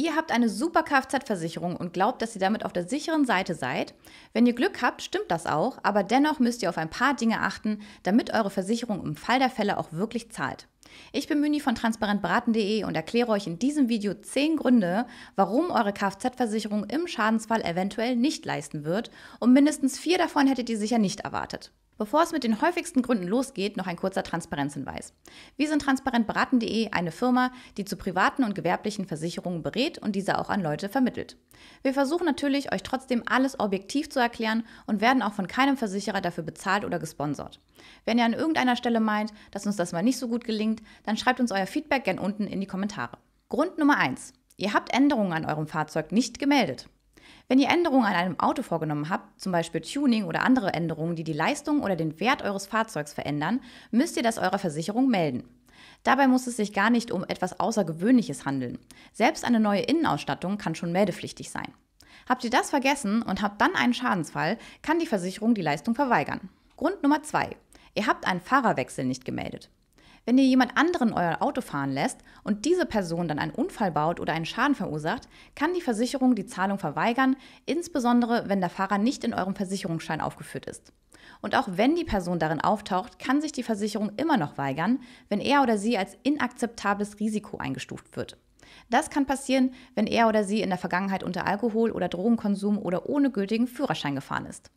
Ihr habt eine super Kfz-Versicherung und glaubt, dass ihr damit auf der sicheren Seite seid. Wenn ihr Glück habt, stimmt das auch, aber dennoch müsst ihr auf ein paar Dinge achten, damit eure Versicherung im Fall der Fälle auch wirklich zahlt. Ich bin Müni von transparentberaten.de und erkläre euch in diesem Video 10 Gründe, warum eure Kfz-Versicherung im Schadensfall eventuell nicht leisten wird und mindestens vier davon hättet ihr sicher nicht erwartet. Bevor es mit den häufigsten Gründen losgeht, noch ein kurzer Transparenzhinweis. Wir sind transparentberaten.de, eine Firma, die zu privaten und gewerblichen Versicherungen berät und diese auch an Leute vermittelt. Wir versuchen natürlich, euch trotzdem alles objektiv zu erklären und werden auch von keinem Versicherer dafür bezahlt oder gesponsert. Wenn ihr an irgendeiner Stelle meint, dass uns das mal nicht so gut gelingt, dann schreibt uns euer Feedback gern unten in die Kommentare. Grund Nummer eins: Ihr habt Änderungen an eurem Fahrzeug nicht gemeldet. Wenn ihr Änderungen an einem Auto vorgenommen habt, zum Beispiel Tuning oder andere Änderungen, die die Leistung oder den Wert eures Fahrzeugs verändern, müsst ihr das eurer Versicherung melden. Dabei muss es sich gar nicht um etwas Außergewöhnliches handeln. Selbst eine neue Innenausstattung kann schon meldepflichtig sein. Habt ihr das vergessen und habt dann einen Schadensfall, kann die Versicherung die Leistung verweigern. Grund Nummer 2. Ihr habt einen Fahrerwechsel nicht gemeldet. Wenn ihr jemand anderen euer Auto fahren lässt und diese Person dann einen Unfall baut oder einen Schaden verursacht, kann die Versicherung die Zahlung verweigern, insbesondere wenn der Fahrer nicht in eurem Versicherungsschein aufgeführt ist. Und auch wenn die Person darin auftaucht, kann sich die Versicherung immer noch weigern, wenn er oder sie als inakzeptables Risiko eingestuft wird. Das kann passieren, wenn er oder sie in der Vergangenheit unter Alkohol- oder Drogenkonsum oder ohne gültigen Führerschein gefahren ist.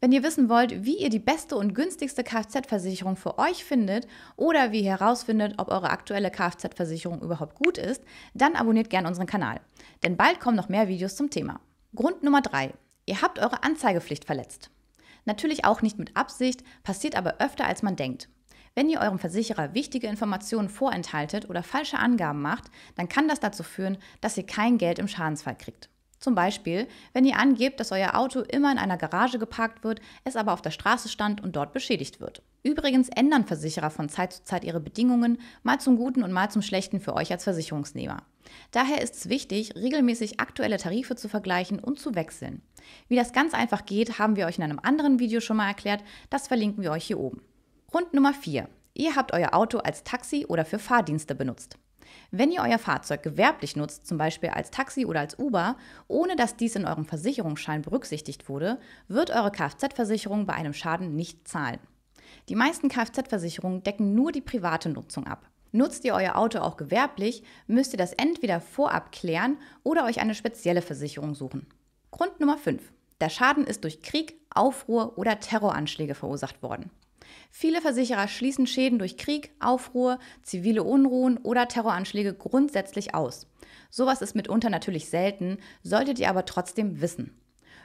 Wenn ihr wissen wollt, wie ihr die beste und günstigste Kfz-Versicherung für euch findet oder wie ihr herausfindet, ob eure aktuelle Kfz-Versicherung überhaupt gut ist, dann abonniert gerne unseren Kanal. Denn bald kommen noch mehr Videos zum Thema. Grund Nummer 3. Ihr habt eure Anzeigepflicht verletzt. Natürlich auch nicht mit Absicht, passiert aber öfter als man denkt. Wenn ihr eurem Versicherer wichtige Informationen vorenthaltet oder falsche Angaben macht, dann kann das dazu führen, dass ihr kein Geld im Schadensfall kriegt. Zum Beispiel, wenn ihr angebt, dass euer Auto immer in einer Garage geparkt wird, es aber auf der Straße stand und dort beschädigt wird. Übrigens ändern Versicherer von Zeit zu Zeit ihre Bedingungen, mal zum Guten und mal zum Schlechten für euch als Versicherungsnehmer. Daher ist es wichtig, regelmäßig aktuelle Tarife zu vergleichen und zu wechseln. Wie das ganz einfach geht, haben wir euch in einem anderen Video schon mal erklärt, das verlinken wir euch hier oben. Grund Nummer 4. Ihr habt euer Auto als Taxi oder für Fahrdienste benutzt. Wenn ihr euer Fahrzeug gewerblich nutzt, zum Beispiel als Taxi oder als Uber, ohne dass dies in eurem Versicherungsschein berücksichtigt wurde, wird eure Kfz-Versicherung bei einem Schaden nicht zahlen. Die meisten Kfz-Versicherungen decken nur die private Nutzung ab. Nutzt ihr euer Auto auch gewerblich, müsst ihr das entweder vorab klären oder euch eine spezielle Versicherung suchen. Grund Nummer 5. Der Schaden ist durch Krieg, Aufruhr oder Terroranschläge verursacht worden. Viele Versicherer schließen Schäden durch Krieg, Aufruhr, zivile Unruhen oder Terroranschläge grundsätzlich aus. Sowas ist mitunter natürlich selten, solltet ihr aber trotzdem wissen.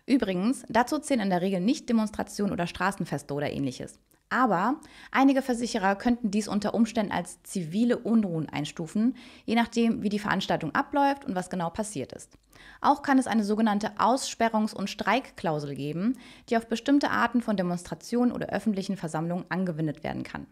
Übrigens, dazu zählen in der Regel nicht Demonstrationen oder Straßenfeste oder ähnliches. Aber einige Versicherer könnten dies unter Umständen als zivile Unruhen einstufen, je nachdem, wie die Veranstaltung abläuft und was genau passiert ist. Auch kann es eine sogenannte Aussperrungs- und Streikklausel geben, die auf bestimmte Arten von Demonstrationen oder öffentlichen Versammlungen angewendet werden kann.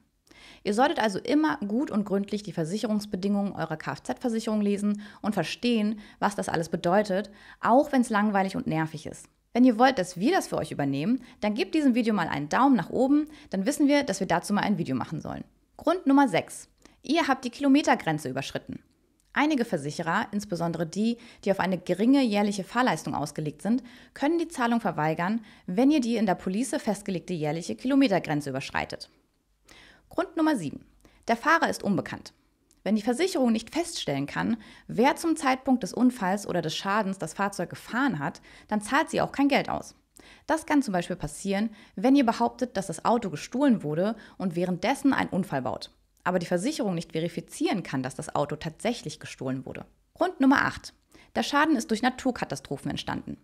Ihr solltet also immer gut und gründlich die Versicherungsbedingungen eurer Kfz-Versicherung lesen und verstehen, was das alles bedeutet, auch wenn es langweilig und nervig ist. Wenn ihr wollt, dass wir das für euch übernehmen, dann gebt diesem Video mal einen Daumen nach oben, dann wissen wir, dass wir dazu mal ein Video machen sollen. Grund Nummer 6. Ihr habt die Kilometergrenze überschritten. Einige Versicherer, insbesondere die, die auf eine geringe jährliche Fahrleistung ausgelegt sind, können die Zahlung verweigern, wenn ihr die in der Police festgelegte jährliche Kilometergrenze überschreitet. Grund Nummer 7. Der Fahrer ist unbekannt. Wenn die Versicherung nicht feststellen kann, wer zum Zeitpunkt des Unfalls oder des Schadens das Fahrzeug gefahren hat, dann zahlt sie auch kein Geld aus. Das kann zum Beispiel passieren, wenn ihr behauptet, dass das Auto gestohlen wurde und währenddessen einen Unfall baut, aber die Versicherung nicht verifizieren kann, dass das Auto tatsächlich gestohlen wurde. Grund Nummer 8. Der Schaden ist durch Naturkatastrophen entstanden.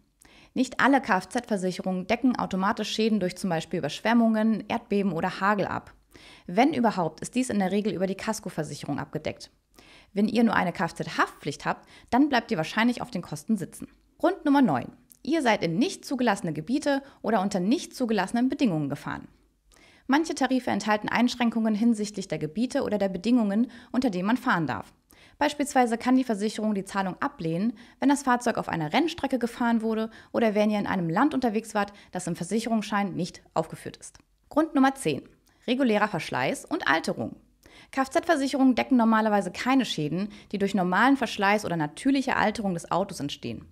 Nicht alle Kfz-Versicherungen decken automatisch Schäden durch zum Beispiel Überschwemmungen, Erdbeben oder Hagel ab. Wenn überhaupt, ist dies in der Regel über die Kaskoversicherung abgedeckt. Wenn ihr nur eine Kfz-Haftpflicht habt, dann bleibt ihr wahrscheinlich auf den Kosten sitzen. Grund Nummer 9. Ihr seid in nicht zugelassene Gebiete oder unter nicht zugelassenen Bedingungen gefahren. Manche Tarife enthalten Einschränkungen hinsichtlich der Gebiete oder der Bedingungen, unter denen man fahren darf. Beispielsweise kann die Versicherung die Zahlung ablehnen, wenn das Fahrzeug auf einer Rennstrecke gefahren wurde oder wenn ihr in einem Land unterwegs wart, das im Versicherungsschein nicht aufgeführt ist. Grund Nummer 10 regulärer Verschleiß und Alterung. Kfz-Versicherungen decken normalerweise keine Schäden, die durch normalen Verschleiß oder natürliche Alterung des Autos entstehen.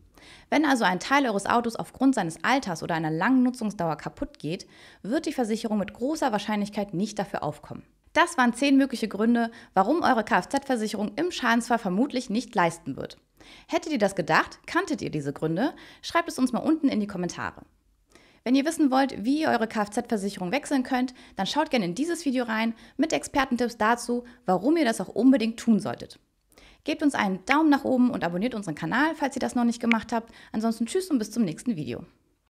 Wenn also ein Teil eures Autos aufgrund seines Alters oder einer langen Nutzungsdauer kaputt geht, wird die Versicherung mit großer Wahrscheinlichkeit nicht dafür aufkommen. Das waren zehn mögliche Gründe, warum eure Kfz-Versicherung im Schadensfall vermutlich nicht leisten wird. Hättet ihr das gedacht? Kanntet ihr diese Gründe? Schreibt es uns mal unten in die Kommentare. Wenn ihr wissen wollt, wie ihr eure Kfz-Versicherung wechseln könnt, dann schaut gerne in dieses Video rein mit Expertentipps dazu, warum ihr das auch unbedingt tun solltet. Gebt uns einen Daumen nach oben und abonniert unseren Kanal, falls ihr das noch nicht gemacht habt. Ansonsten tschüss und bis zum nächsten Video.